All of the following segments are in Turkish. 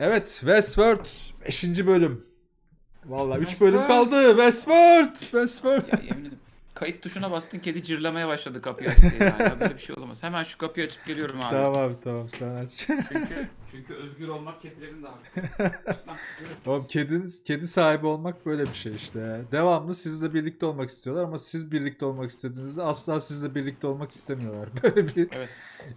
Evet Westworld 5. bölüm. Valla 3 bölüm kaldı. Westworld. Westworld. Ya, yemin ederim. Kayıt tuşuna bastın kedi cırlamaya başladı kapıyı açtı Yani. Böyle bir şey olamaz. Hemen şu kapıyı açıp geliyorum abi. Tamam abi tamam sen aç. çünkü çünkü özgür olmak kedilerin de hakkı. Oğlum kedin, kedi sahibi olmak böyle bir şey işte. Devamlı sizle birlikte olmak istiyorlar ama siz birlikte olmak istediğinizde asla sizle birlikte olmak istemiyorlar. Böyle bir evet.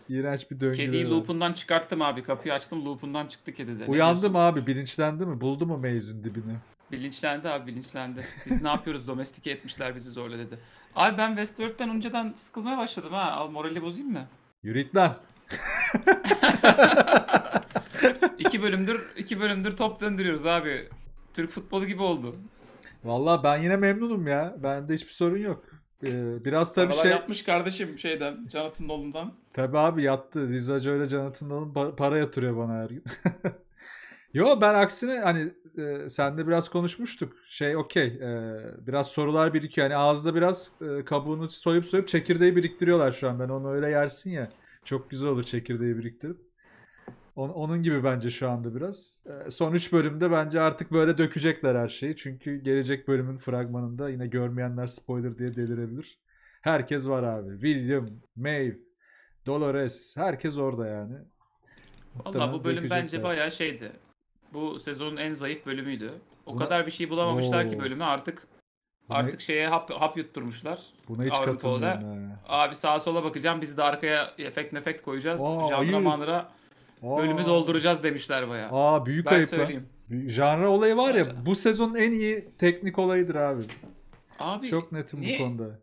iğrenç bir döngü. Kediyi loopundan çıkarttım abi. Kapıyı açtım loopundan çıktı kedi de. mı abi bilinçlendi mi? Buldu mu Maze'in dibini? Bilinçlendi abi bilinçlendi. Biz ne yapıyoruz domestike etmişler bizi zorla dedi. Abi ben Westworld'den önceden sıkılmaya başladım ha. Al morali bozayım mı? Yürüt lan. iki bölümdür iki bölümdür top döndürüyoruz abi. Türk futbolu gibi oldu. Valla ben yine memnunum ya. Bende hiçbir sorun yok. Ee, biraz tabii Paralar şey... yapmış kardeşim şeyden, canatın Nolan'dan. Tabii abi yattı. Rizacı öyle canatın Nolan para yatırıyor bana her gün. Yo ben aksine hani e, senle biraz konuşmuştuk. Şey okey e, biraz sorular birikiyor. Hani ağızda biraz e, kabuğunu soyup soyup çekirdeği biriktiriyorlar şu an. Ben onu öyle yersin ya. Çok güzel olur çekirdeği biriktirip. On, onun gibi bence şu anda biraz. E, son 3 bölümde bence artık böyle dökecekler her şeyi. Çünkü gelecek bölümün fragmanında yine görmeyenler spoiler diye delirebilir. Herkes var abi. William, Maeve, Dolores herkes orada yani. Valla bu bölüm bence bayağı şeydi bu sezonun en zayıf bölümüydü. O Buna... kadar bir şey bulamamışlar Oo. ki bölümü artık Buna... artık şeye hap, hap yutturmuşlar. Buna hiç katılmıyorum. Abi sağa sola bakacağım biz de arkaya efekt nefekt koyacağız. Janra manra bölümü dolduracağız demişler baya. Aa büyük ben ayıp söyleyeyim. lan. Janra olayı var ya bu sezonun en iyi teknik olayıdır abi. Abi çok netim niye? bu konuda.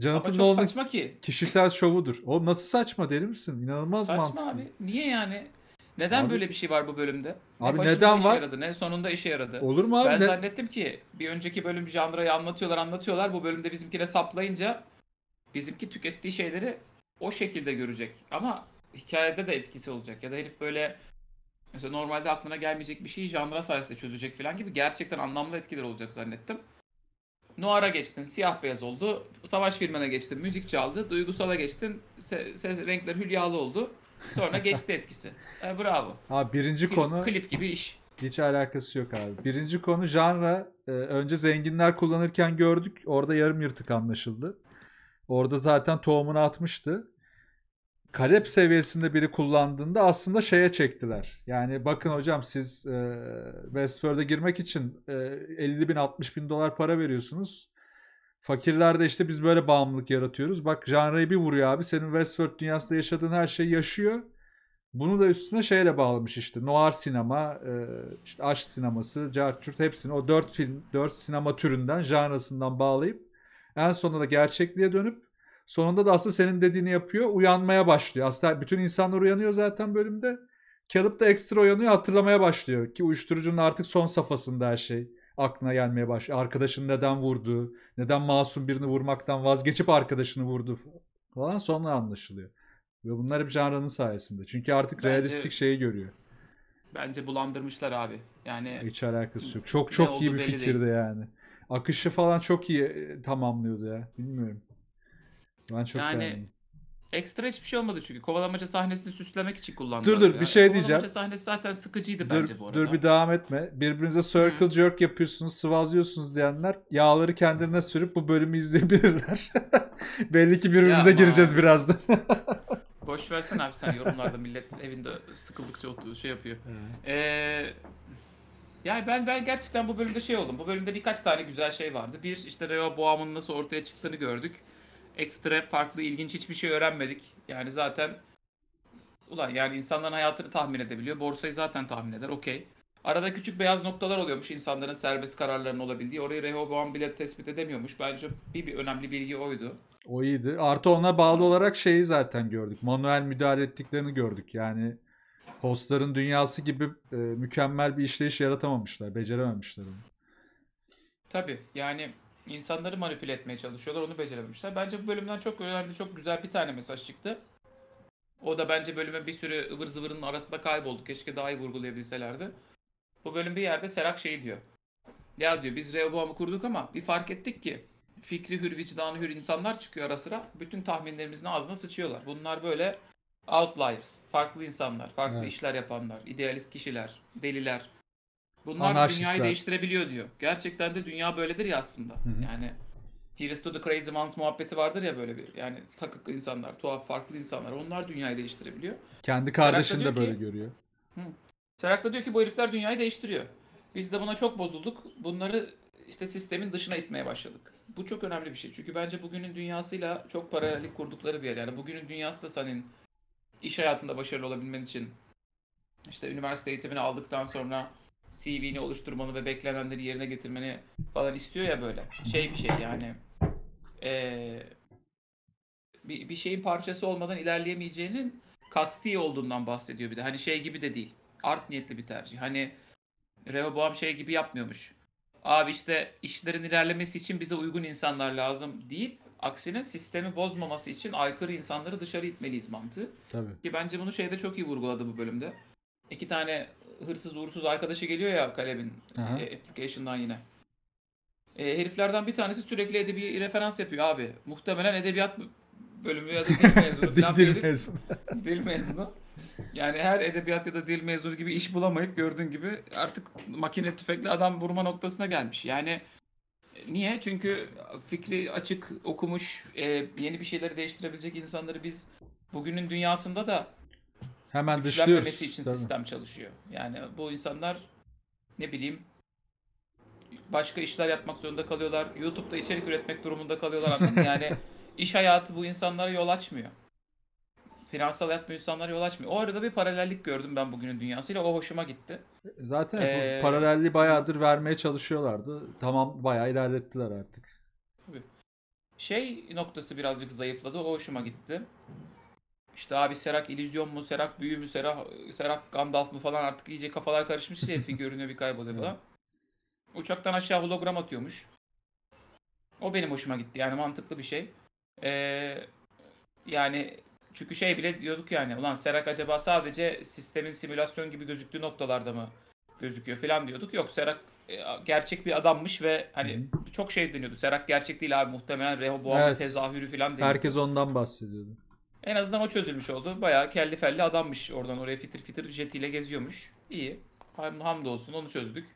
Jonathan Nolan'ın kişisel şovudur. O nasıl saçma deli misin? İnanılmaz saçma mantıklı. Saçma abi. Niye yani? Neden Abi- böyle bir şey var bu bölümde? Abi başında neden işe var? yaradı ne sonunda işe yaradı. Olur mu abi? Ben Ne- zannettim ki bir önceki bölüm janrayı anlatıyorlar anlatıyorlar. Bu bölümde bizimkine saplayınca bizimki tükettiği şeyleri o şekilde görecek. Ama hikayede de etkisi olacak. Ya da herif böyle mesela normalde aklına gelmeyecek bir şeyi janra sayesinde çözecek falan gibi gerçekten anlamlı etkiler olacak zannettim. Noir'a geçtin, siyah beyaz oldu. Savaş filmine geçtin, müzik çaldı. Duygusala geçtin, se- ses renkler hülyalı oldu. Sonra geçti etkisi. E, bravo. Abi birinci klip, konu... Klip gibi iş. Hiç alakası yok abi. Birinci konu janra. E, önce zenginler kullanırken gördük. Orada yarım yırtık anlaşıldı. Orada zaten tohumunu atmıştı. Kalep seviyesinde biri kullandığında aslında şeye çektiler. Yani bakın hocam siz e, Westford'a girmek için e, 50 bin 60 bin dolar para veriyorsunuz. Fakirlerde işte biz böyle bağımlılık yaratıyoruz. Bak janreyi bir vuruyor abi. Senin Westworld dünyasında yaşadığın her şey yaşıyor. Bunu da üstüne şeyle bağlamış işte. Noir sinema, e, işte aşk sineması, Carchurt hepsini o dört film, dört sinema türünden, janrasından bağlayıp en sonunda da gerçekliğe dönüp sonunda da aslında senin dediğini yapıyor. Uyanmaya başlıyor. Aslında bütün insanlar uyanıyor zaten bölümde. Caleb da ekstra uyanıyor hatırlamaya başlıyor. Ki uyuşturucunun artık son safhasında her şey aklına gelmeye baş. Arkadaşını neden vurdu? Neden masum birini vurmaktan vazgeçip arkadaşını vurdu falan sonra anlaşılıyor. Ve bunlar hep janranın sayesinde. Çünkü artık bence, realistik şeyi görüyor. Bence bulandırmışlar abi. Yani hiç alakası yok. Çok çok iyi bir fikirdi değil. yani. Akışı falan çok iyi e, tamamlıyordu ya. Bilmiyorum. Ben çok yani, beğendim. Ekstra hiçbir şey olmadı çünkü kovalamaca sahnesini süslemek için kullandılar. Dur dur ya. bir şey kovalamaca diyeceğim. Kovalamaca sahnesi zaten sıkıcıydı dur, bence bu arada. Dur bir devam etme. Birbirinize circle hmm. jerk yapıyorsunuz, sıvazlıyorsunuz diyenler yağları kendilerine sürüp bu bölümü izleyebilirler. Belli ki birbirimize ya, gireceğiz ama... birazdan. Boş versen abi sen yorumlarda millet evinde sıkıldıkça oturuyor şey yapıyor. Hmm. Ee, yani ben ben gerçekten bu bölümde şey oldum. Bu bölümde birkaç tane güzel şey vardı. Bir işte Reo Boğam'ın nasıl ortaya çıktığını gördük ekstra farklı ilginç hiçbir şey öğrenmedik. Yani zaten ulan yani insanların hayatını tahmin edebiliyor. Borsayı zaten tahmin eder. Okey. Arada küçük beyaz noktalar oluyormuş insanların serbest kararlarının olabildiği. Orayı Rehoboam bile tespit edemiyormuş. Bence bir, bir önemli bilgi oydu. O iyiydi. Artı ona bağlı olarak şeyi zaten gördük. Manuel müdahale ettiklerini gördük. Yani hostların dünyası gibi e, mükemmel bir işleyiş yaratamamışlar. Becerememişler onu. Tabii yani insanları manipüle etmeye çalışıyorlar. Onu becerememişler. Bence bu bölümden çok önemli, çok güzel bir tane mesaj çıktı. O da bence bölüme bir sürü ıvır zıvırın arasında kayboldu. Keşke daha iyi vurgulayabilselerdi. Bu bölüm bir yerde Serak şeyi diyor. Ya diyor biz Rehoboam'ı kurduk ama bir fark ettik ki fikri hür, vicdanı hür insanlar çıkıyor ara sıra. Bütün tahminlerimizin ağzına sıçıyorlar. Bunlar böyle outliers, farklı insanlar, farklı evet. işler yapanlar, idealist kişiler, deliler. Bunlar dünyayı değiştirebiliyor diyor. Gerçekten de dünya böyledir ya aslında. Hı-hı. Yani Here's to the Crazy Ones muhabbeti vardır ya böyle bir. Yani takık insanlar, tuhaf farklı insanlar. Onlar dünyayı değiştirebiliyor. Kendi kardeşini de böyle ki, görüyor. Serak da diyor ki bu herifler dünyayı değiştiriyor. Biz de buna çok bozulduk. Bunları işte sistemin dışına itmeye başladık. Bu çok önemli bir şey. Çünkü bence bugünün dünyasıyla çok paralellik kurdukları bir yer. Yani bugünün dünyası da senin iş hayatında başarılı olabilmen için işte üniversite eğitimini aldıktan sonra CV'ni oluşturmanı ve beklenenleri yerine getirmeni falan istiyor ya böyle. Şey bir şey yani. Ee, bir, bir şeyin parçası olmadan ilerleyemeyeceğinin kasti olduğundan bahsediyor bir de. Hani şey gibi de değil. Art niyetli bir tercih. Hani Rehoboam şey gibi yapmıyormuş. Abi işte işlerin ilerlemesi için bize uygun insanlar lazım değil. Aksine sistemi bozmaması için aykırı insanları dışarı itmeliyiz mantığı. Tabii. Ki bence bunu şeyde çok iyi vurguladı bu bölümde. İki tane hırsız uğursuz arkadaşı geliyor ya Kaleb'in Aha. e, application'dan yine. E, heriflerden bir tanesi sürekli edebi referans yapıyor abi. Muhtemelen edebiyat bölümü ya da dil mezunu falan dil, dil mezunu. dil mezunu. Yani her edebiyat ya da dil mezunu gibi iş bulamayıp gördüğün gibi artık makine tüfekli adam vurma noktasına gelmiş. Yani e, niye? Çünkü fikri açık, okumuş, e, yeni bir şeyleri değiştirebilecek insanları biz bugünün dünyasında da Hemen dışlıyoruz. için Tabii. sistem çalışıyor. Yani bu insanlar ne bileyim başka işler yapmak zorunda kalıyorlar. YouTube'da içerik üretmek durumunda kalıyorlar. yani iş hayatı bu insanlara yol açmıyor. Finansal hayat bu insanlara yol açmıyor. O arada bir paralellik gördüm ben bugünün dünyasıyla. O hoşuma gitti. Zaten ee, bu paralelliği bayağıdır vermeye çalışıyorlardı. Tamam bayağı ilerlettiler artık. Şey noktası birazcık zayıfladı. O hoşuma gitti. İşte abi Serak illüzyon mu, Serak büyü mü, Serak, Serak Gandalf mı falan artık iyice kafalar karışmış. Şey, bir görünüyor bir kayboluyor falan. Uçaktan aşağı hologram atıyormuş. O benim hoşuma gitti. Yani mantıklı bir şey. Ee, yani çünkü şey bile diyorduk yani ulan Serak acaba sadece sistemin simülasyon gibi gözüktüğü noktalarda mı gözüküyor falan diyorduk. Yok Serak e, gerçek bir adammış ve hani Hı. çok şey dönüyordu. Serak gerçek değil abi muhtemelen Rehoboam'ın evet. tezahürü falan deniyordu. Herkes ondan bahsediyordu. En azından o çözülmüş oldu. Bayağı kelli felli adammış oradan oraya fitir fitir jetiyle geziyormuş. İyi. Ham, hamdolsun onu çözdük.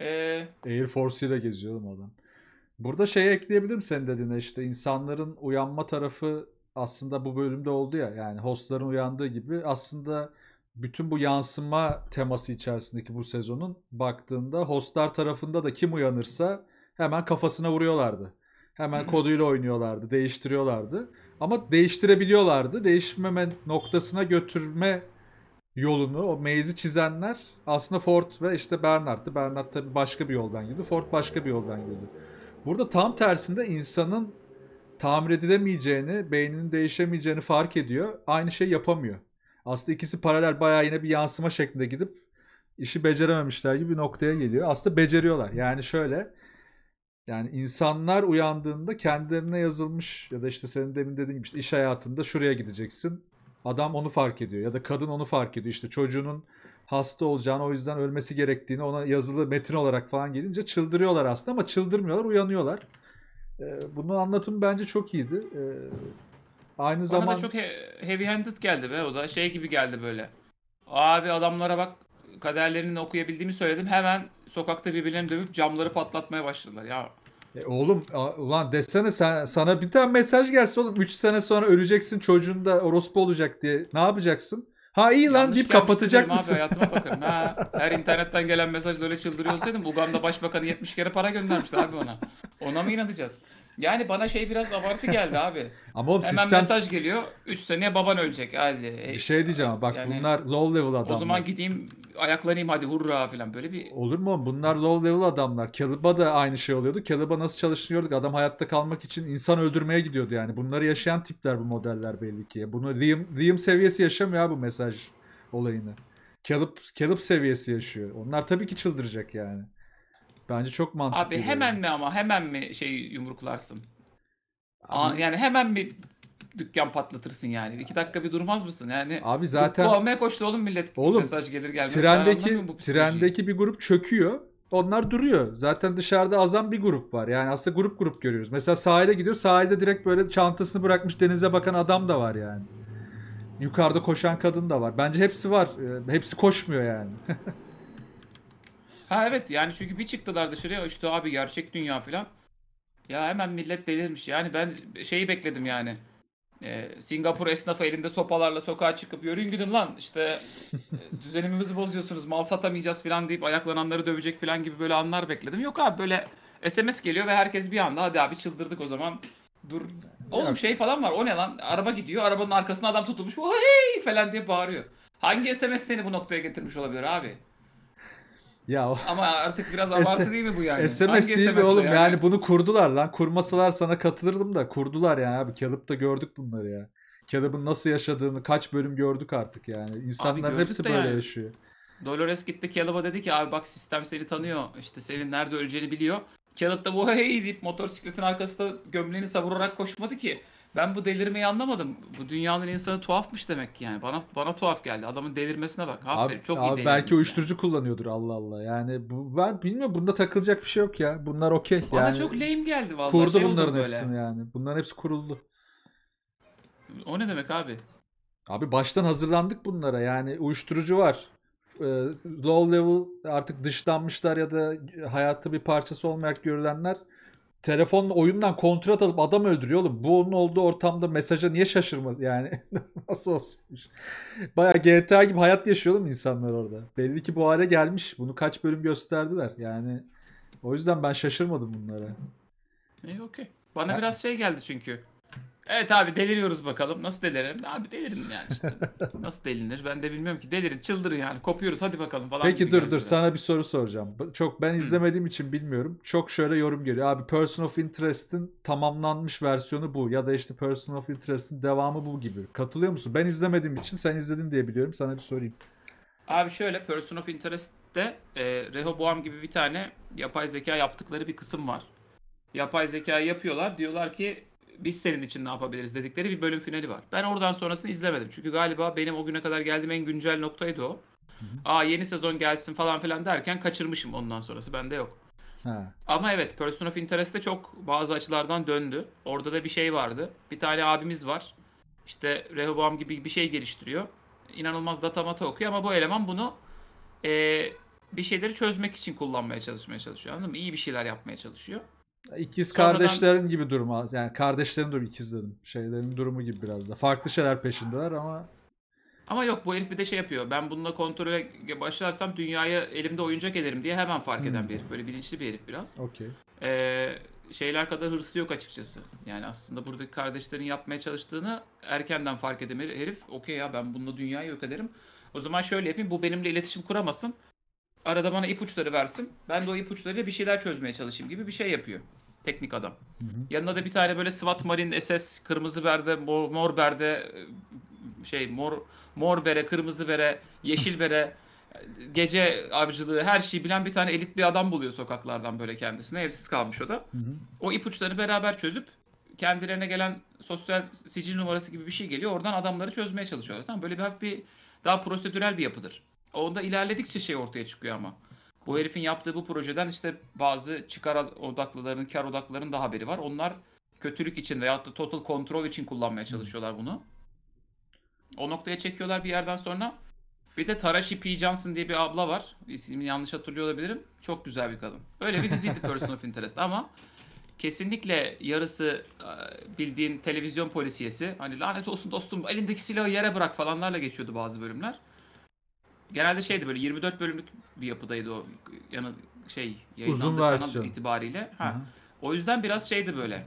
Ee... Air Force ile geziyordum adam. Burada şey ekleyebilirim sen dediğine işte insanların uyanma tarafı aslında bu bölümde oldu ya yani hostların uyandığı gibi aslında bütün bu yansıma teması içerisindeki bu sezonun baktığında hostlar tarafında da kim uyanırsa hemen kafasına vuruyorlardı. Hemen koduyla oynuyorlardı, değiştiriyorlardı. Ama değiştirebiliyorlardı. Değişmeme noktasına götürme yolunu o meyzi çizenler aslında Ford ve işte Bernard'tı. Bernard tabii başka bir yoldan gidiyordu. Ford başka bir yoldan gidiyordu. Burada tam tersinde insanın tamir edilemeyeceğini, beyninin değişemeyeceğini fark ediyor. Aynı şey yapamıyor. Aslında ikisi paralel bayağı yine bir yansıma şeklinde gidip işi becerememişler gibi bir noktaya geliyor. Aslında beceriyorlar. Yani şöyle yani insanlar uyandığında kendilerine yazılmış ya da işte senin demin dediğin gibi işte iş hayatında şuraya gideceksin. Adam onu fark ediyor ya da kadın onu fark ediyor. İşte çocuğunun hasta olacağını o yüzden ölmesi gerektiğini ona yazılı metin olarak falan gelince çıldırıyorlar aslında ama çıldırmıyorlar uyanıyorlar. Ee, bunu anlatım bence çok iyiydi. Ee, aynı zamanda çok heavy handed geldi be o da şey gibi geldi böyle. Abi adamlara bak kaderlerini okuyabildiğimi söyledim. Hemen sokakta birbirlerini dövüp camları patlatmaya başladılar ya. E oğlum ulan desene sen, sana bir tane mesaj gelsin oğlum 3 sene sonra öleceksin çocuğun da orospu olacak diye ne yapacaksın? Ha iyi Yanlış lan deyip kapatacak mısın? Abi, hayatıma bakarım. Ha, her internetten gelen mesajla öyle çıldırıyor olsaydım Uganda Başbakanı 70 kere para göndermişti abi ona. Ona mı inanacağız? Yani bana şey biraz abartı geldi abi. Ama oğlum Hemen sistem... mesaj geliyor. 3 seneye baban ölecek. Hadi. Bir şey diyeceğim bak yani, bunlar low level adamlar. O zaman gideyim ayaklanayım hadi hurra falan böyle bir. Olur mu? Bunlar low level adamlar. Kalıba da aynı şey oluyordu. Kalıba nasıl çalışıyorduk? Adam hayatta kalmak için insan öldürmeye gidiyordu yani. Bunları yaşayan tipler bu modeller belli ki. Bunu Liam, Liam seviyesi yaşamıyor bu mesaj olayını. Kalıp, kalıp seviyesi yaşıyor. Onlar tabii ki çıldıracak yani. Bence çok mantıklı. Abi hemen yani. mi ama hemen mi şey yumruklarsın? Abi, yani hemen mi dükkan patlatırsın yani. İki dakika bir durmaz mısın? Yani Abi zaten kovmaya koştu oğlum millet. Oğlum, mesaj gelir gelmez. Trendeki bu trendeki bir grup çöküyor. Onlar duruyor. Zaten dışarıda azan bir grup var. Yani aslında grup grup görüyoruz. Mesela sahile gidiyor. Sahilde direkt böyle çantasını bırakmış denize bakan adam da var yani. Yukarıda koşan kadın da var. Bence hepsi var. Ee, hepsi koşmuyor yani. ha evet yani çünkü bir çıktılar dışarıya işte abi gerçek dünya falan. Ya hemen millet delirmiş. Yani ben şeyi bekledim yani. E, Singapur esnafı elinde sopalarla sokağa çıkıp yürüyün gidin lan işte e, düzenimizi bozuyorsunuz mal satamayacağız falan deyip ayaklananları dövecek falan gibi böyle anlar bekledim. Yok abi böyle SMS geliyor ve herkes bir anda hadi abi çıldırdık o zaman dur. Oğlum şey falan var o ne lan araba gidiyor arabanın arkasına adam tutulmuş hey falan diye bağırıyor. Hangi SMS seni bu noktaya getirmiş olabilir abi? Ya o... Ama artık biraz abartı S- değil mi bu yani? SMS Hangi değil mi oğlum yani? yani bunu kurdular lan. Kurmasalar sana katılırdım da kurdular yani abi. Kalıp'ta gördük bunları ya. Kalıp'ın nasıl yaşadığını kaç bölüm gördük artık yani. İnsanların hepsi böyle yani. yaşıyor. Dolores gitti Caleb'a dedi ki abi bak sistem seni tanıyor. İşte senin nerede öleceğini biliyor. Caleb da hey deyip motosikletin arkasında gömleğini savurarak koşmadı ki. Ben bu delirmeyi anlamadım. Bu dünyanın insanı tuhafmış demek ki yani. Bana bana tuhaf geldi. Adamın delirmesine bak. Aferin. Abi, çok abi iyi delirmiş. Belki uyuşturucu kullanıyordur Allah Allah. Yani bu ben bilmiyorum bunda takılacak bir şey yok ya. Bunlar okey yani. Bana çok lame geldi vallahi. Kurdu şey bunların böyle. hepsini yani. Bunların hepsi kuruldu. O ne demek abi? Abi baştan hazırlandık bunlara. Yani uyuşturucu var. Ee, low level artık dışlanmışlar ya da hayatı bir parçası olmayak görülenler telefonla oyundan kontrat alıp adam öldürüyor oğlum. Bu onun olduğu ortamda mesaja niye şaşırmaz yani? Nasıl olsunmuş? Baya GTA gibi hayat yaşıyor oğlum insanlar orada. Belli ki bu hale gelmiş. Bunu kaç bölüm gösterdiler. Yani o yüzden ben şaşırmadım bunlara. İyi okey. Bana ha? biraz şey geldi çünkü. Evet abi deliriyoruz bakalım. Nasıl delirelim? Abi delirim yani işte. Nasıl delinir? Ben de bilmiyorum ki. Delirin, çıldırın yani. Kopuyoruz hadi bakalım falan. Peki dur dur biraz. sana bir soru soracağım. Çok ben izlemediğim için bilmiyorum. Çok şöyle yorum geliyor. Abi Person of Interest'in tamamlanmış versiyonu bu ya da işte Person of Interest'in devamı bu gibi. Katılıyor musun? Ben izlemediğim için sen izledin diye biliyorum. Sana bir sorayım. Abi şöyle Person of Interest'te e, Rehoboam gibi bir tane yapay zeka yaptıkları bir kısım var. Yapay zeka yapıyorlar. Diyorlar ki biz senin için ne yapabiliriz dedikleri bir bölüm finali var. Ben oradan sonrasını izlemedim. Çünkü galiba benim o güne kadar geldiğim en güncel noktaydı o. Hı-hı. Aa yeni sezon gelsin falan filan derken kaçırmışım ondan sonrası. Bende yok. Ha. Ama evet Person of de çok bazı açılardan döndü. Orada da bir şey vardı. Bir tane abimiz var. İşte Rehoboam gibi bir şey geliştiriyor. İnanılmaz datamata okuyor ama bu eleman bunu e, bir şeyleri çözmek için kullanmaya çalışmaya çalışıyor. Anladın mı? İyi bir şeyler yapmaya çalışıyor. İkiz Sonradan... kardeşlerin gibi durma. Yani kardeşlerin durumu ikizlerin. Şeylerin durumu gibi biraz da. Farklı şeyler peşindeler ama ama yok bu herif bir de şey yapıyor. Ben bununla kontrole başlarsam dünyaya elimde oyuncak ederim diye hemen fark hmm. eden bir herif. Böyle bilinçli bir herif biraz. Okey. Ee, şeyler kadar hırsı yok açıkçası. Yani aslında buradaki kardeşlerin yapmaya çalıştığını erkenden fark edemir herif. Okey ya ben bununla dünyayı yok ederim. O zaman şöyle yapayım. Bu benimle iletişim kuramasın arada bana ipuçları versin. Ben de o ipuçlarıyla bir şeyler çözmeye çalışayım gibi bir şey yapıyor teknik adam. Hı hı. Yanında da bir tane böyle SWAT Marine SS kırmızı berde, mor, mor berde şey mor mor bere, kırmızı bere, yeşil bere, gece avcılığı her şeyi bilen bir tane elit bir adam buluyor sokaklardan böyle kendisine. Evsiz kalmış o da. Hı hı. O ipuçlarını beraber çözüp kendilerine gelen sosyal sicil numarası gibi bir şey geliyor. Oradan adamları çözmeye çalışıyorlar. Tamam böyle bir hafif bir daha prosedürel bir yapıdır. Onda ilerledikçe şey ortaya çıkıyor ama. Bu herifin yaptığı bu projeden işte bazı çıkar odaklılarının, kar odaklılarının da haberi var. Onlar kötülük için veyahut da total kontrol için kullanmaya çalışıyorlar bunu. O noktaya çekiyorlar bir yerden sonra. Bir de Tarashi P. Johnson diye bir abla var. İsmini yanlış hatırlıyor olabilirim. Çok güzel bir kadın. Öyle bir diziydi Person of Interest ama kesinlikle yarısı e, bildiğin televizyon polisiyesi. Hani lanet olsun dostum elindeki silahı yere bırak falanlarla geçiyordu bazı bölümler genelde şeydi böyle 24 bölümlük bir yapıdaydı o yanı şey Uzun versiyon itibariyle. Ha. Hı-hı. O yüzden biraz şeydi böyle.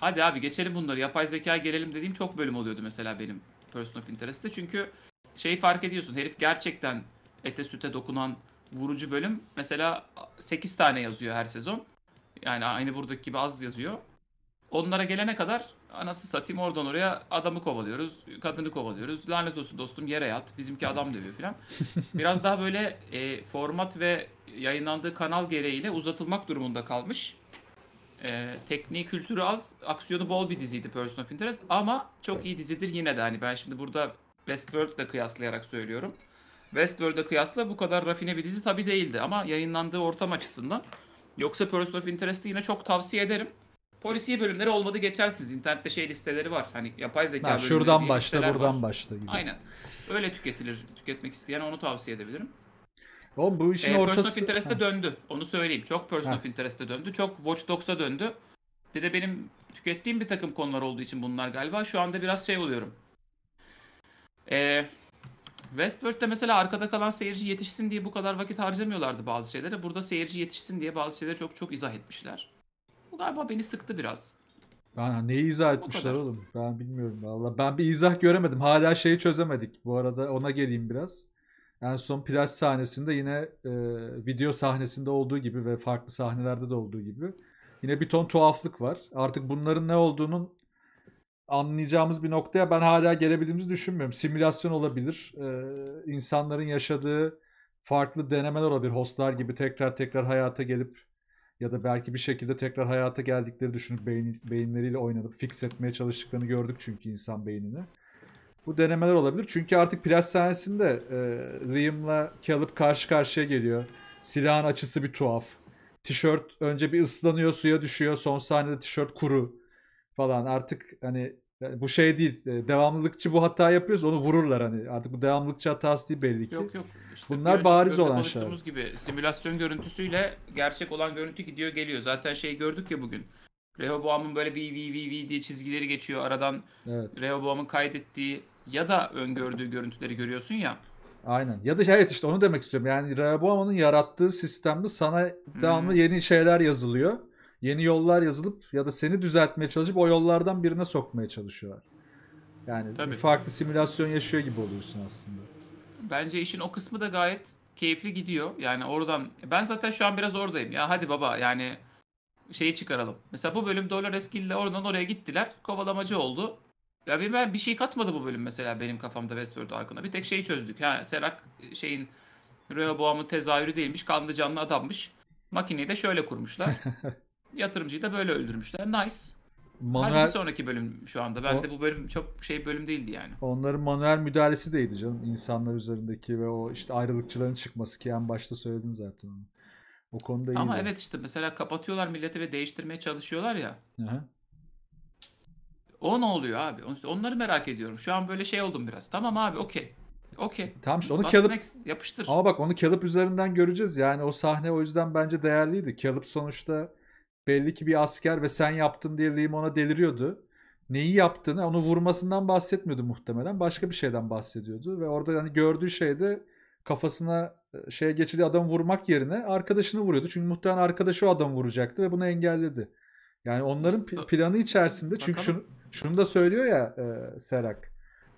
Hadi abi geçelim bunları yapay zeka gelelim dediğim çok bölüm oluyordu mesela benim Person of Interest'te. Çünkü şey fark ediyorsun herif gerçekten ete süte dokunan vurucu bölüm mesela 8 tane yazıyor her sezon. Yani aynı buradaki gibi az yazıyor. Onlara gelene kadar anası satayım oradan oraya adamı kovalıyoruz, kadını kovalıyoruz. Lanet olsun dostum yere yat, bizimki adam dövüyor falan. Biraz daha böyle e, format ve yayınlandığı kanal gereğiyle uzatılmak durumunda kalmış. E, tekniği, kültürü az, aksiyonu bol bir diziydi Person of Interest. Ama çok iyi dizidir yine de hani ben şimdi burada Westworld'la kıyaslayarak söylüyorum. Westworld'a kıyasla bu kadar rafine bir dizi tabii değildi ama yayınlandığı ortam açısından. Yoksa Person of Interest'i yine çok tavsiye ederim polisiye bölümleri olmadı geçersiniz. İnternette şey listeleri var. Hani yapay zeka ha, Şuradan başla, buradan var. başla gibi. Aynen. Öyle tüketilir. Tüketmek isteyen onu tavsiye edebilirim. Oğlum bu işin ee, ortası... Person of Interest'e döndü. Onu söyleyeyim. Çok Person ha. of Interest'e döndü. Çok Watch Dogs'a döndü. Bir de benim tükettiğim bir takım konular olduğu için bunlar galiba. Şu anda biraz şey oluyorum. Ee, Westworld'de mesela arkada kalan seyirci yetişsin diye bu kadar vakit harcamıyorlardı bazı şeylere. Burada seyirci yetişsin diye bazı şeyleri çok çok izah etmişler galiba beni sıktı biraz. Ben neyi izah etmişler oğlum? Ben bilmiyorum Vallahi Ben bir izah göremedim. Hala şeyi çözemedik. Bu arada ona geleyim biraz. En son plaj sahnesinde yine e, video sahnesinde olduğu gibi ve farklı sahnelerde de olduğu gibi yine bir ton tuhaflık var. Artık bunların ne olduğunun anlayacağımız bir noktaya ben hala gelebildiğimizi düşünmüyorum. Simülasyon olabilir. E, insanların yaşadığı farklı denemeler olabilir. Hostlar gibi tekrar tekrar hayata gelip ya da belki bir şekilde tekrar hayata geldikleri düşünüp beyin, beyinleriyle oynanıp fix etmeye çalıştıklarını gördük çünkü insan beynini. Bu denemeler olabilir. Çünkü artık plaj sahnesinde e, Liam'la Caleb karşı karşıya geliyor. Silahın açısı bir tuhaf. Tişört önce bir ıslanıyor suya düşüyor. Son sahnede tişört kuru falan. Artık hani yani bu şey değil. E, devamlılıkçı bu hata yapıyoruz onu vururlar hani. Artık bu devamlılıkçı hatası değil belli ki. Yok yok. İşte Bunlar bariz olan şeyler. gibi simülasyon görüntüsüyle gerçek olan görüntü gidiyor geliyor. Zaten şey gördük ya bugün. Rehoboam'ın böyle bir vi vi vi diye çizgileri geçiyor aradan. Evet. Rehoboam'ın kaydettiği ya da öngördüğü görüntüleri görüyorsun ya. Aynen. Ya da şey, evet işte onu demek istiyorum. Yani Rehoboam'ın yarattığı sistemde sana devamlı hmm. yeni şeyler yazılıyor yeni yollar yazılıp ya da seni düzeltmeye çalışıp o yollardan birine sokmaya çalışıyorlar. Yani Tabii. farklı simülasyon yaşıyor gibi oluyorsun aslında. Bence işin o kısmı da gayet keyifli gidiyor. Yani oradan ben zaten şu an biraz oradayım. Ya hadi baba yani şeyi çıkaralım. Mesela bu bölüm dolar ile oradan oraya gittiler. Kovalamacı oldu. Ya ben bir şey katmadı bu bölüm mesela benim kafamda Westworld arkında Bir tek şeyi çözdük. Ha Serak şeyin Rehoboam'ın tezahürü değilmiş. Kanlı canlı adammış. Makineyi de şöyle kurmuşlar. Yatırımcıyı da böyle öldürmüşler. Nice. Manuel... Hadi bir sonraki bölüm şu anda. Ben o... de bu bölüm çok şey bölüm değildi yani. Onların manuel müdahalesi deydi canım. insanlar üzerindeki ve o işte ayrılıkçıların çıkması ki en başta söyledin zaten onu. O konuda iyi. Ama evet işte mesela kapatıyorlar milleti ve değiştirmeye çalışıyorlar ya. Hı-hı. O ne oluyor abi? Onları merak ediyorum. Şu an böyle şey oldum biraz. Tamam abi okey. Okey. Tamam işte onu kalıp yapıştır. Ama bak onu kalıp üzerinden göreceğiz. Yani o sahne o yüzden bence değerliydi. Kalıp sonuçta belli ki bir asker ve sen yaptın diye ona deliriyordu. Neyi yaptığını onu vurmasından bahsetmiyordu muhtemelen. Başka bir şeyden bahsediyordu ve orada hani gördüğü şeyde kafasına e, şeye geçirdiği adam vurmak yerine arkadaşını vuruyordu. Çünkü muhtemelen arkadaşı o adamı vuracaktı ve bunu engelledi. Yani onların planı içerisinde çünkü şunu, şunu da söylüyor ya e, Serak.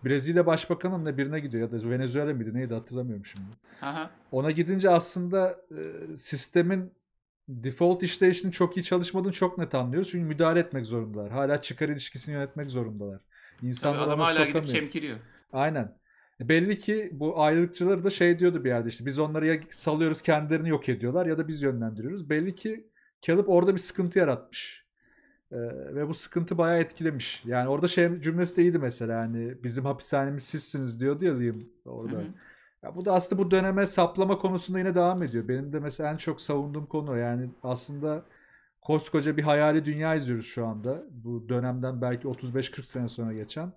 Brezilya başbakanı mı ne birine gidiyor ya da Venezuela mıydı neydi hatırlamıyorum şimdi. Aha. Ona gidince aslında e, sistemin default işleyişinin çok iyi çalışmadığını çok net anlıyoruz. Çünkü müdahale etmek zorundalar. Hala çıkar ilişkisini yönetmek zorundalar. İnsanlar adam hala sokamıyor. gidip çemkiriyor. Aynen. E, belli ki bu ayrılıkçıları da şey diyordu bir yerde işte biz onları ya salıyoruz kendilerini yok ediyorlar ya da biz yönlendiriyoruz. Belli ki kalıp orada bir sıkıntı yaratmış. Ee, ve bu sıkıntı bayağı etkilemiş. Yani orada şey cümlesi de iyiydi mesela Yani bizim hapishanemiz sizsiniz diyordu ya Liam orada. Hı hı. Ya bu da aslında bu döneme saplama konusunda yine devam ediyor. Benim de mesela en çok savunduğum konu yani aslında koskoca bir hayali dünya izliyoruz şu anda. Bu dönemden belki 35-40 sene sonra geçen.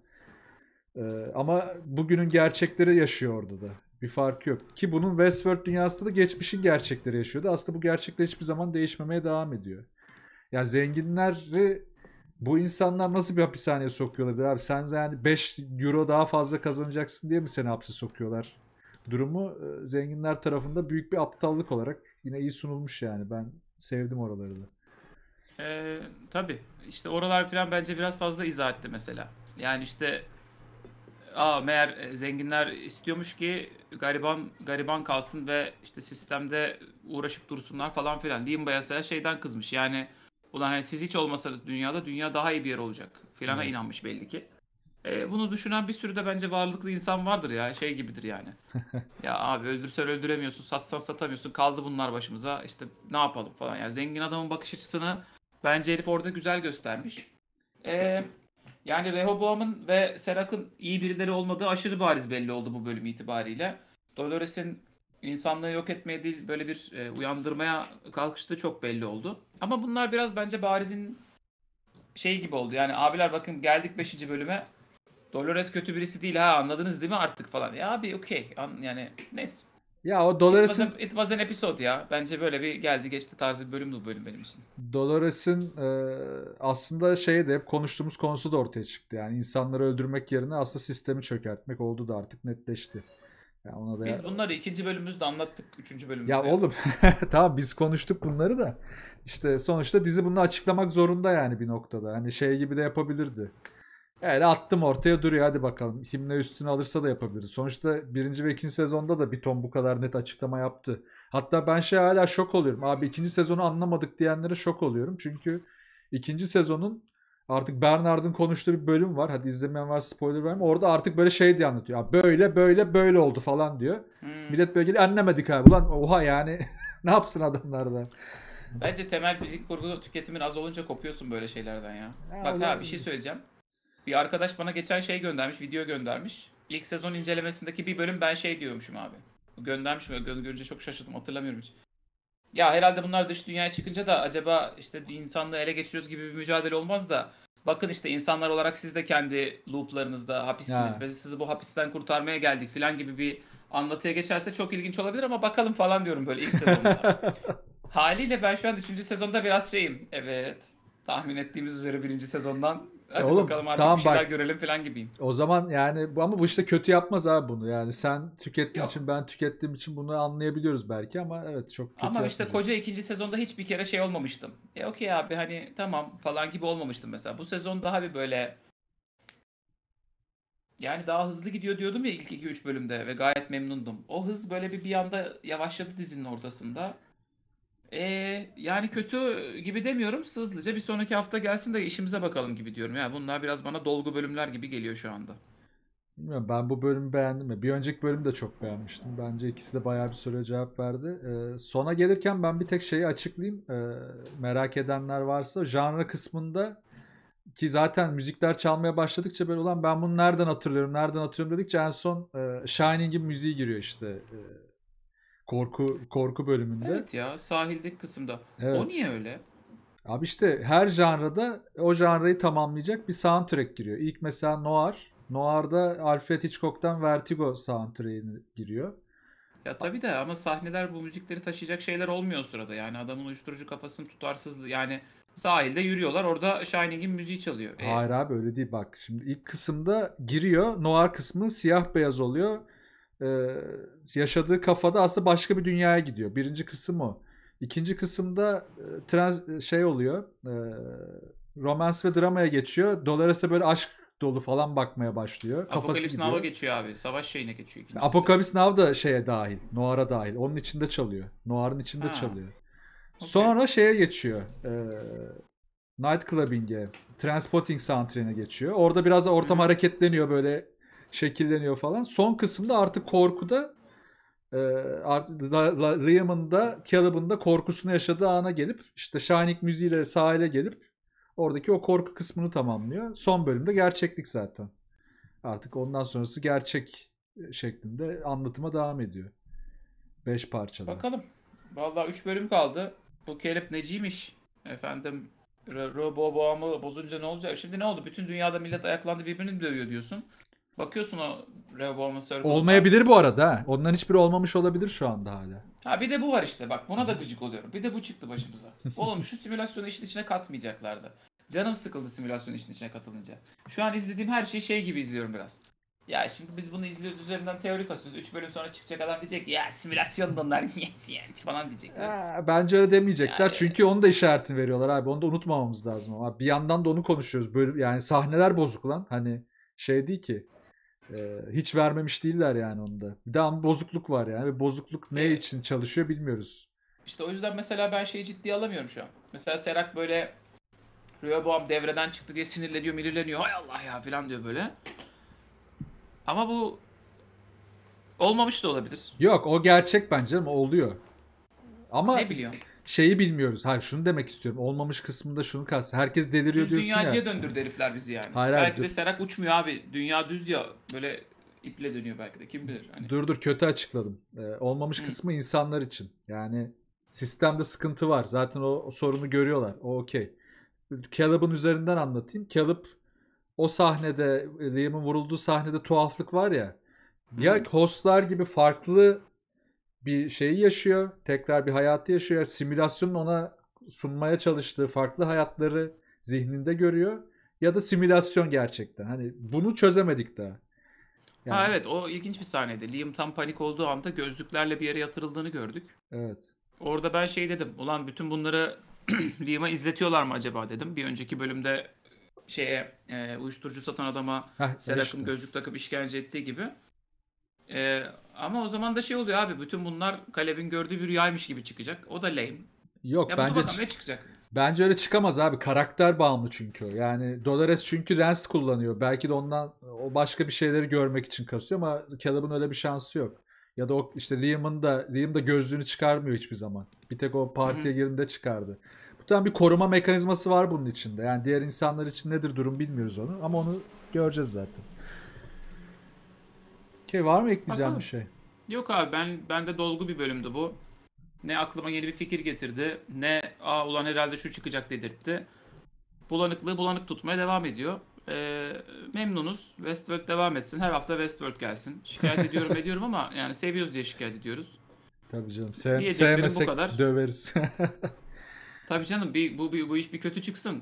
Ee, ama bugünün gerçekleri yaşıyor orada da. Bir fark yok. Ki bunun Westworld dünyasında da geçmişin gerçekleri yaşıyordu. Aslında bu gerçekler hiçbir zaman değişmemeye devam ediyor. Ya yani zenginleri bu insanlar nasıl bir hapishaneye sokuyorlar abi? Sen yani 5 euro daha fazla kazanacaksın diye mi seni hapse sokuyorlar? durumu e, zenginler tarafında büyük bir aptallık olarak yine iyi sunulmuş yani. Ben sevdim oraları da. Ee, tabii. İşte oralar falan bence biraz fazla izah etti mesela. Yani işte aa meğer e, zenginler istiyormuş ki gariban gariban kalsın ve işte sistemde uğraşıp dursunlar falan filan. Dean Bayasa'ya şeyden kızmış yani ulan hani siz hiç olmasanız dünyada dünya daha iyi bir yer olacak filana hmm. inanmış belli ki. Ee, bunu düşünen bir sürü de bence varlıklı insan vardır ya. Şey gibidir yani. ya abi öldürsen öldüremiyorsun, satsan satamıyorsun. Kaldı bunlar başımıza. işte ne yapalım falan. Yani zengin adamın bakış açısını bence herif orada güzel göstermiş. E, yani Rehoboam'ın ve Serak'ın iyi birileri olmadığı aşırı bariz belli oldu bu bölüm itibariyle. Dolores'in insanlığı yok etmeye değil böyle bir e, uyandırmaya kalkıştığı çok belli oldu. Ama bunlar biraz bence barizin şey gibi oldu. Yani abiler bakın geldik 5. bölüme Dolores kötü birisi değil ha anladınız değil mi artık falan. Ya abi okey yani neyse. Ya o Dolores'ın... It, was it was an episode ya. Bence böyle bir geldi geçti tarzı bir bölüm bu bölüm benim için. Dolores'in e, aslında şeyi de hep konuştuğumuz konusu da ortaya çıktı. Yani insanları öldürmek yerine aslında sistemi çökertmek oldu da artık netleşti. Yani ona da biz ya... bunları ikinci bölümümüzde anlattık. Üçüncü bölümümüzde. Ya oğlum tamam biz konuştuk bunları da. İşte sonuçta dizi bunu açıklamak zorunda yani bir noktada. Hani şey gibi de yapabilirdi. Yani attım ortaya duruyor hadi bakalım. Kim ne üstüne alırsa da yapabiliriz. Sonuçta birinci ve ikinci sezonda da bir ton bu kadar net açıklama yaptı. Hatta ben şey hala şok oluyorum. Abi ikinci sezonu anlamadık diyenlere şok oluyorum. Çünkü ikinci sezonun artık Bernard'ın konuştuğu bir bölüm var. Hadi izlemeyen var spoiler verme. Orada artık böyle şey diye anlatıyor. Ya böyle böyle böyle oldu falan diyor. Hmm. Millet böyle geliyor anlamadık abi. Ulan oha yani ne yapsın adamlar da. Bence temel bilim kurgu tüketimin az olunca kopuyorsun böyle şeylerden ya. ya Bak ha bir şey söyleyeceğim. Bir arkadaş bana geçen şey göndermiş, video göndermiş. İlk sezon incelemesindeki bir bölüm ben şey diyormuşum abi. Göndermiş mi? Görünce çok şaşırdım. Hatırlamıyorum hiç. Ya herhalde bunlar dış dünyaya çıkınca da acaba işte insanlığı ele geçiriyoruz gibi bir mücadele olmaz da bakın işte insanlar olarak siz de kendi looplarınızda hapissiniz. Ya. Biz sizi bu hapisten kurtarmaya geldik falan gibi bir anlatıya geçerse çok ilginç olabilir ama bakalım falan diyorum böyle ilk sezonda. Haliyle ben şu an 3. sezonda biraz şeyim. Evet. Tahmin ettiğimiz üzere birinci sezondan Hadi oğlum, bakalım artık tamam, bir şeyler bak, görelim falan gibiyim. O zaman yani bu ama bu işte kötü yapmaz abi bunu. Yani sen tükettiğin Yok. için ben tükettiğim için bunu anlayabiliyoruz belki ama evet çok kötü. Ama işte koca ikinci sezonda hiçbir kere şey olmamıştım. E okey abi hani tamam falan gibi olmamıştım mesela. Bu sezon daha bir böyle yani daha hızlı gidiyor diyordum ya ilk 2-3 bölümde ve gayet memnundum. O hız böyle bir bir anda yavaşladı dizinin ortasında. Ee, yani kötü gibi demiyorum. sızlıca bir sonraki hafta gelsin de işimize bakalım gibi diyorum. Yani bunlar biraz bana dolgu bölümler gibi geliyor şu anda. Bilmiyorum ben bu bölümü beğendim. Bir önceki bölümü de çok beğenmiştim. Bence ikisi de bayağı bir süre cevap verdi. Ee, sona gelirken ben bir tek şeyi açıklayayım. Ee, merak edenler varsa. Janra kısmında ki zaten müzikler çalmaya başladıkça böyle olan ben bunu nereden hatırlıyorum, nereden hatırlıyorum dedikçe en son e, Shining'in müziği giriyor işte. E, Korku korku bölümünde. Evet ya sahildeki kısımda. Evet. O niye öyle? Abi işte her janrada o janrayı tamamlayacak bir soundtrack giriyor. İlk mesela Noir. Noir'da Alfred Hitchcock'tan Vertigo soundtrack'ine giriyor. Ya tabii de ama sahneler bu müzikleri taşıyacak şeyler olmuyor sırada. Yani adamın uyuşturucu kafasını tutarsız yani sahilde yürüyorlar orada Shining'in müziği çalıyor. Ee? Hayır abi öyle değil bak. Şimdi ilk kısımda giriyor. Noir kısmı siyah beyaz oluyor e, yaşadığı kafada aslında başka bir dünyaya gidiyor. Birinci kısım o. İkinci kısımda e, trans şey oluyor. E, romans ve dramaya geçiyor. Dolares'e böyle aşk dolu falan bakmaya başlıyor. Kafası Apokalips Now'a geçiyor abi. Savaş şeyine geçiyor. Ikincisi. Apokalips Now da şeye dahil. Noir'a dahil. Onun içinde çalıyor. Noir'ın içinde ha. çalıyor. Okay. Sonra şeye geçiyor. E, Night Clubbing'e. Transporting soundtrack'ine geçiyor. Orada biraz ortam Hı. hareketleniyor böyle şekilleniyor falan. Son kısımda artık korkuda e, artık Liam'ın da Caleb'ın da korkusunu yaşadığı ana gelip işte Shining müziğiyle sahile gelip oradaki o korku kısmını tamamlıyor. Son bölümde gerçeklik zaten. Artık ondan sonrası gerçek e, şeklinde anlatıma devam ediyor. Beş parçada. Bakalım. Vallahi üç bölüm kaldı. Bu Caleb neciymiş? Efendim Robo boğamı bozunca ne olacak? Şimdi ne oldu? Bütün dünyada millet ayaklandı birbirini dövüyor diyorsun. Bakıyorsun o Revolver Olmayabilir bu arada. ha. Ondan hiçbiri olmamış olabilir şu anda hala. Ha bir de bu var işte bak buna da gıcık oluyorum. Bir de bu çıktı başımıza. Oğlum şu simülasyonu işin içine katmayacaklardı. Canım sıkıldı simülasyon işin içine katılınca. Şu an izlediğim her şeyi şey gibi izliyorum biraz. Ya şimdi biz bunu izliyoruz üzerinden teorik asıyoruz. 3 bölüm sonra çıkacak adam diyecek ya simülasyon da yani falan diyecekler. Aa, bence öyle demeyecekler. Yani- Çünkü onu da işaretini veriyorlar abi. Onu da unutmamamız lazım ama. Bir yandan da onu konuşuyoruz. Böyle, yani sahneler bozuk lan. Hani şey değil ki. Ee, hiç vermemiş değiller yani onda. Bir daha bozukluk var yani. Bir bozukluk ne evet. için çalışıyor bilmiyoruz. İşte o yüzden mesela ben şeyi ciddiye alamıyorum şu an. Mesela Serak böyle Rüya Boğam devreden çıktı diye sinirleniyor, milirleniyor. Hay Allah ya falan diyor böyle. Ama bu olmamış da olabilir. Yok o gerçek bence ama oluyor. Ama ne biliyorum şeyi bilmiyoruz. Hayır şunu demek istiyorum. Olmamış kısmında şunu kastı. Herkes deliriyor düz diyorsun dünyacıya ya. Dünyacıya döndür herifler bizi yani. Hayır, belki hayır, de Serak uçmuyor abi. Dünya düz ya böyle iple dönüyor belki de kim bilir. Hani. Dur dur kötü açıkladım. Ee, olmamış Hı. kısmı insanlar için. Yani sistemde sıkıntı var. Zaten o, o sorunu görüyorlar. O okey. Caleb'ın üzerinden anlatayım. Caleb o sahnede Liam'ın vurulduğu sahnede tuhaflık var ya. Hı. Ya hostlar gibi farklı bir şeyi yaşıyor. Tekrar bir hayatı yaşıyor. Simülasyonun ona sunmaya çalıştığı farklı hayatları zihninde görüyor. Ya da simülasyon gerçekten. Hani bunu çözemedik daha. Yani. Ha evet o ilginç bir sahneydi. Liam tam panik olduğu anda gözlüklerle bir yere yatırıldığını gördük. Evet. Orada ben şey dedim. Ulan bütün bunları Liam'a izletiyorlar mı acaba dedim. Bir önceki bölümde şeye e, uyuşturucu satan adama Serak'ın işte. gözlük takıp işkence ettiği gibi. Ee, ama o zaman da şey oluyor abi bütün bunlar Kaleb'in gördüğü bir rüyaymış gibi çıkacak. O da lame. Yok ya bence ne çıkacak? Bence öyle çıkamaz abi. Karakter bağımlı çünkü. Yani Dolores çünkü lens kullanıyor. Belki de ondan o başka bir şeyleri görmek için kasıyor ama Caleb'ın öyle bir şansı yok. Ya da o işte Liam'ın da Liam da gözlüğünü çıkarmıyor hiçbir zaman. Bir tek o partiye hı çıkardı. Bu tam bir koruma mekanizması var bunun içinde. Yani diğer insanlar için nedir durum bilmiyoruz onu ama onu göreceğiz zaten. Okey var mı ekleyeceğim bir şey? Yok abi ben bende dolgu bir bölümdü bu. Ne aklıma yeni bir fikir getirdi ne aa ulan herhalde şu çıkacak dedirtti. Bulanıklığı bulanık tutmaya devam ediyor. Ee, memnunuz. Westworld devam etsin. Her hafta Westworld gelsin. Şikayet ediyorum ediyorum ama yani seviyoruz diye şikayet ediyoruz. Tabii canım. Sev, sevmesek bu kadar. döveriz. Tabii canım bir, bu, bu, bu iş bir kötü çıksın.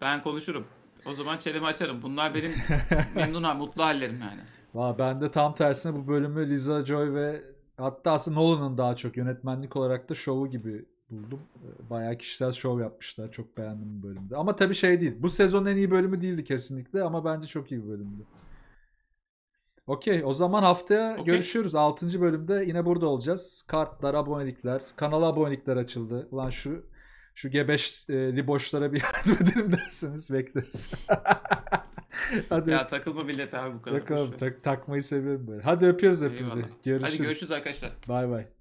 Ben konuşurum. O zaman çenemi açarım. Bunlar benim memnun mutlu hallerim yani. Valla ben de tam tersine bu bölümü Lisa Joy ve hatta aslında Nolan'ın daha çok yönetmenlik olarak da şovu gibi buldum. Ee, bayağı kişisel şov yapmışlar. Çok beğendim bu bölümde. Ama tabii şey değil. Bu sezon en iyi bölümü değildi kesinlikle ama bence çok iyi bir bölümdü. Okey o zaman haftaya okay. görüşüyoruz. 6. bölümde yine burada olacağız. Kartlar, abonelikler, kanala abonelikler açıldı. Ulan şu şu gebeş e, liboşlara bir yardım edelim derseniz bekleriz. Hadi. Ya takılma millet abi bu kadar. Yok tak, takmayı seviyorum böyle. Hadi öpüyoruz hepinizi. Görüşürüz. Hadi görüşürüz arkadaşlar. Bay bay.